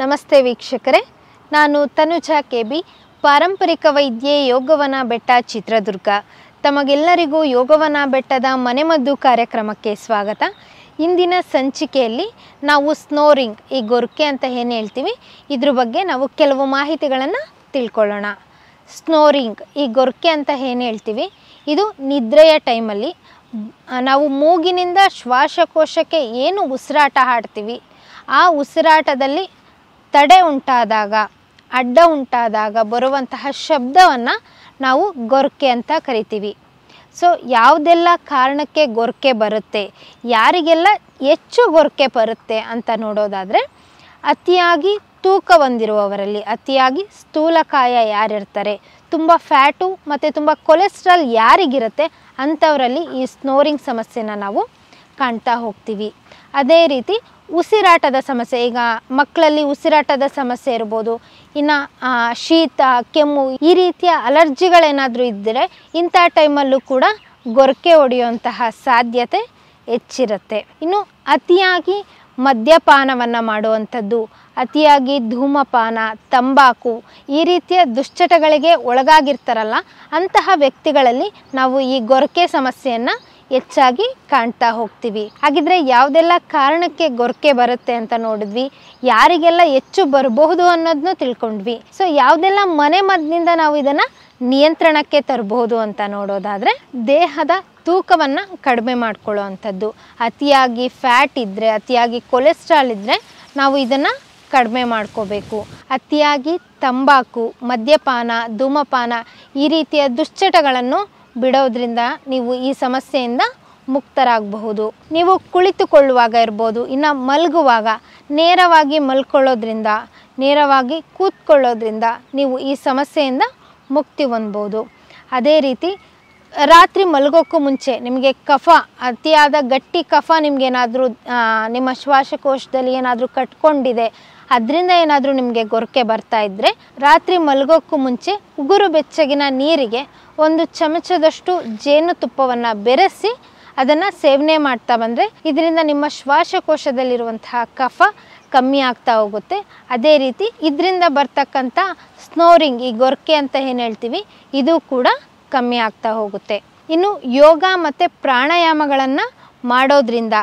ನಮಸ್ತೆ ವೀಕ್ಷಕರೇ ನಾನು ತನುಜಾ ಕೆ ಬಿ ಪಾರಂಪರಿಕ ವೈದ್ಯೆ ಯೋಗವನ ಬೆಟ್ಟ ಚಿತ್ರದುರ್ಗ ತಮಗೆಲ್ಲರಿಗೂ ಯೋಗವನ ಬೆಟ್ಟದ ಮನೆಮದ್ದು ಕಾರ್ಯಕ್ರಮಕ್ಕೆ ಸ್ವಾಗತ ಇಂದಿನ ಸಂಚಿಕೆಯಲ್ಲಿ ನಾವು ಸ್ನೋರಿಂಗ್ ಈ ಗೊರಕೆ ಅಂತ ಏನು ಹೇಳ್ತೀವಿ ಇದ್ರ ಬಗ್ಗೆ ನಾವು ಕೆಲವು ಮಾಹಿತಿಗಳನ್ನು ತಿಳ್ಕೊಳ್ಳೋಣ ಸ್ನೋರಿಂಗ್ ಈ ಗೊರಕೆ ಅಂತ ಏನು ಹೇಳ್ತೀವಿ ಇದು ನಿದ್ರೆಯ ಟೈಮಲ್ಲಿ ನಾವು ಮೂಗಿನಿಂದ ಶ್ವಾಸಕೋಶಕ್ಕೆ ಏನು ಉಸಿರಾಟ ಹಾಡ್ತೀವಿ ಆ ಉಸಿರಾಟದಲ್ಲಿ ತಡೆ ಉಂಟಾದಾಗ ಅಡ್ಡ ಉಂಟಾದಾಗ ಬರುವಂತಹ ಶಬ್ದವನ್ನು ನಾವು ಗೊರಕೆ ಅಂತ ಕರಿತೀವಿ ಸೊ ಯಾವುದೆಲ್ಲ ಕಾರಣಕ್ಕೆ ಗೊರಕೆ ಬರುತ್ತೆ ಯಾರಿಗೆಲ್ಲ ಹೆಚ್ಚು ಗೊರಕೆ ಬರುತ್ತೆ ಅಂತ ನೋಡೋದಾದರೆ ಅತಿಯಾಗಿ ತೂಕ ಹೊಂದಿರುವವರಲ್ಲಿ ಅತಿಯಾಗಿ ಸ್ಥೂಲಕಾಯ ಯಾರಿರ್ತಾರೆ ತುಂಬ ಫ್ಯಾಟು ಮತ್ತು ತುಂಬ ಕೊಲೆಸ್ಟ್ರಾಲ್ ಯಾರಿಗಿರುತ್ತೆ ಅಂಥವರಲ್ಲಿ ಈ ಸ್ನೋರಿಂಗ್ ಸಮಸ್ಯೆನ ನಾವು ಕಾಣ್ತಾ ಹೋಗ್ತೀವಿ ಅದೇ ರೀತಿ ಉಸಿರಾಟದ ಸಮಸ್ಯೆ ಈಗ ಮಕ್ಕಳಲ್ಲಿ ಉಸಿರಾಟದ ಸಮಸ್ಯೆ ಇರ್ಬೋದು ಇನ್ನು ಶೀತ ಕೆಮ್ಮು ಈ ರೀತಿಯ ಅಲರ್ಜಿಗಳೇನಾದರೂ ಇದ್ದರೆ ಇಂಥ ಟೈಮಲ್ಲೂ ಕೂಡ ಗೊರಕೆ ಹೊಡೆಯುವಂತಹ ಸಾಧ್ಯತೆ ಹೆಚ್ಚಿರುತ್ತೆ ಇನ್ನು ಅತಿಯಾಗಿ ಮದ್ಯಪಾನವನ್ನು ಮಾಡುವಂಥದ್ದು ಅತಿಯಾಗಿ ಧೂಮಪಾನ ತಂಬಾಕು ಈ ರೀತಿಯ ದುಶ್ಚಟಗಳಿಗೆ ಒಳಗಾಗಿರ್ತಾರಲ್ಲ ಅಂತಹ ವ್ಯಕ್ತಿಗಳಲ್ಲಿ ನಾವು ಈ ಗೊರಕೆ ಸಮಸ್ಯೆಯನ್ನು ಹೆಚ್ಚಾಗಿ ಕಾಣ್ತಾ ಹೋಗ್ತೀವಿ ಹಾಗಿದ್ರೆ ಯಾವುದೆಲ್ಲ ಕಾರಣಕ್ಕೆ ಗೊರಕೆ ಬರುತ್ತೆ ಅಂತ ನೋಡಿದ್ವಿ ಯಾರಿಗೆಲ್ಲ ಹೆಚ್ಚು ಬರಬಹುದು ಅನ್ನೋದನ್ನು ತಿಳ್ಕೊಂಡ್ವಿ ಸೊ ಯಾವುದೆಲ್ಲ ಮನೆ ಮದ್ದಿನಿಂದ ನಾವು ಇದನ್ನು ನಿಯಂತ್ರಣಕ್ಕೆ ತರಬಹುದು ಅಂತ ನೋಡೋದಾದರೆ ದೇಹದ ತೂಕವನ್ನು ಕಡಿಮೆ ಮಾಡ್ಕೊಳ್ಳೋ ಅಂಥದ್ದು ಅತಿಯಾಗಿ ಫ್ಯಾಟ್ ಇದ್ರೆ ಅತಿಯಾಗಿ ಕೊಲೆಸ್ಟ್ರಾಲ್ ಇದ್ದರೆ ನಾವು ಇದನ್ನು ಕಡಿಮೆ ಮಾಡ್ಕೋಬೇಕು ಅತಿಯಾಗಿ ತಂಬಾಕು ಮದ್ಯಪಾನ ಧೂಮಪಾನ ಈ ರೀತಿಯ ದುಶ್ಚಟಗಳನ್ನು ಬಿಡೋದ್ರಿಂದ ನೀವು ಈ ಸಮಸ್ಯೆಯಿಂದ ಮುಕ್ತರಾಗಬಹುದು ನೀವು ಕುಳಿತುಕೊಳ್ಳುವಾಗ ಇರ್ಬೋದು ಇನ್ನು ಮಲಗುವಾಗ ನೇರವಾಗಿ ಮಲ್ಕೊಳ್ಳೋದ್ರಿಂದ ನೇರವಾಗಿ ಕೂತ್ಕೊಳ್ಳೋದ್ರಿಂದ ನೀವು ಈ ಸಮಸ್ಯೆಯಿಂದ ಮುಕ್ತಿ ಹೊಂದ್ಬೋದು ಅದೇ ರೀತಿ ರಾತ್ರಿ ಮಲಗೋಕ್ಕೂ ಮುಂಚೆ ನಿಮಗೆ ಕಫ ಅತಿಯಾದ ಗಟ್ಟಿ ಕಫ ನಿಮಗೇನಾದರೂ ನಿಮ್ಮ ಶ್ವಾಸಕೋಶದಲ್ಲಿ ಏನಾದರೂ ಕಟ್ಕೊಂಡಿದೆ ಅದರಿಂದ ಏನಾದರೂ ನಿಮಗೆ ಗೊರಕೆ ಬರ್ತಾ ಇದ್ದರೆ ರಾತ್ರಿ ಮಲಗೋಕ್ಕೂ ಮುಂಚೆ ಉಗುರು ಬೆಚ್ಚಗಿನ ನೀರಿಗೆ ಒಂದು ಚಮಚದಷ್ಟು ಜೇನುತುಪ್ಪವನ್ನು ಬೆರೆಸಿ ಅದನ್ನು ಸೇವನೆ ಮಾಡ್ತಾ ಬಂದರೆ ಇದರಿಂದ ನಿಮ್ಮ ಶ್ವಾಸಕೋಶದಲ್ಲಿರುವಂತಹ ಕಫ ಕಮ್ಮಿ ಆಗ್ತಾ ಹೋಗುತ್ತೆ ಅದೇ ರೀತಿ ಇದರಿಂದ ಬರ್ತಕ್ಕಂಥ ಸ್ನೋರಿಂಗ್ ಈ ಗೊರಕೆ ಅಂತ ಏನು ಹೇಳ್ತೀವಿ ಇದು ಕೂಡ ಕಮ್ಮಿ ಆಗ್ತಾ ಹೋಗುತ್ತೆ ಇನ್ನು ಯೋಗ ಮತ್ತು ಪ್ರಾಣಾಯಾಮಗಳನ್ನು ಮಾಡೋದ್ರಿಂದ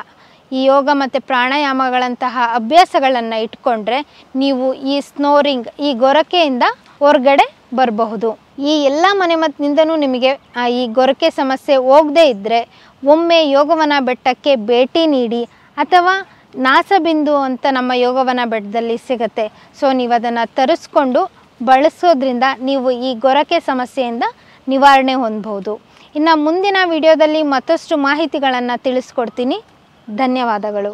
ಈ ಯೋಗ ಮತ್ತು ಪ್ರಾಣಾಯಾಮಗಳಂತಹ ಅಭ್ಯಾಸಗಳನ್ನು ಇಟ್ಕೊಂಡ್ರೆ ನೀವು ಈ ಸ್ನೋರಿಂಗ್ ಈ ಗೊರಕೆಯಿಂದ ಹೊರಗಡೆ ಬರಬಹುದು ಈ ಎಲ್ಲ ಮನೆಮದ್ದಿಂದನೂ ನಿಮಗೆ ಈ ಗೊರಕೆ ಸಮಸ್ಯೆ ಹೋಗದೇ ಇದ್ದರೆ ಒಮ್ಮೆ ಯೋಗವನ ಬೆಟ್ಟಕ್ಕೆ ಭೇಟಿ ನೀಡಿ ಅಥವಾ ನಾಸಬಿಂದು ಅಂತ ನಮ್ಮ ಯೋಗವನ ಬೆಟ್ಟದಲ್ಲಿ ಸಿಗುತ್ತೆ ಸೊ ನೀವು ಅದನ್ನು ತರಿಸ್ಕೊಂಡು ಬಳಸೋದ್ರಿಂದ ನೀವು ಈ ಗೊರಕೆ ಸಮಸ್ಯೆಯಿಂದ ನಿವಾರಣೆ ಹೊಂದ್ಬೋದು ಇನ್ನು ಮುಂದಿನ ವಿಡಿಯೋದಲ್ಲಿ ಮತ್ತಷ್ಟು ಮಾಹಿತಿಗಳನ್ನು ತಿಳಿಸ್ಕೊಡ್ತೀನಿ ಧನ್ಯವಾದಗಳು